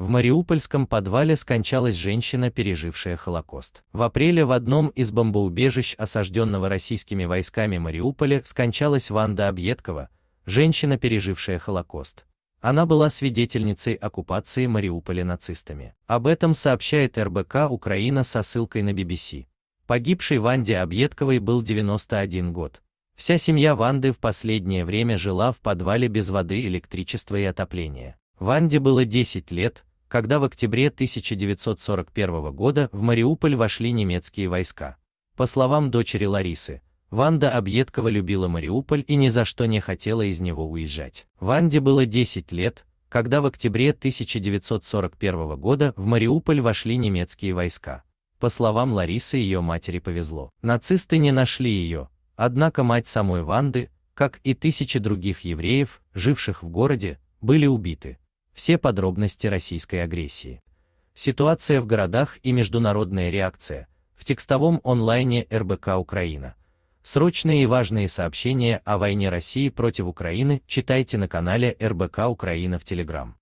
В мариупольском подвале скончалась женщина, пережившая Холокост. В апреле в одном из бомбоубежищ, осажденного российскими войсками Мариуполя, скончалась Ванда Объедкова, женщина, пережившая Холокост. Она была свидетельницей оккупации Мариуполя нацистами. Об этом сообщает РБК Украина со ссылкой на BBC. Погибшей Ванде Объедковой был 91 год. Вся семья Ванды в последнее время жила в подвале без воды, электричества и отопления. Ванде было 10 лет, когда в октябре 1941 года в Мариуполь вошли немецкие войска. По словам дочери Ларисы, Ванда Объедкова любила Мариуполь и ни за что не хотела из него уезжать. Ванде было 10 лет, когда в октябре 1941 года в Мариуполь вошли немецкие войска. По словам Ларисы, ее матери повезло. Нацисты не нашли ее, однако мать самой Ванды, как и тысячи других евреев, живших в городе, были убиты все подробности российской агрессии. Ситуация в городах и международная реакция в текстовом онлайне РБК Украина. Срочные и важные сообщения о войне России против Украины читайте на канале РБК Украина в Телеграм.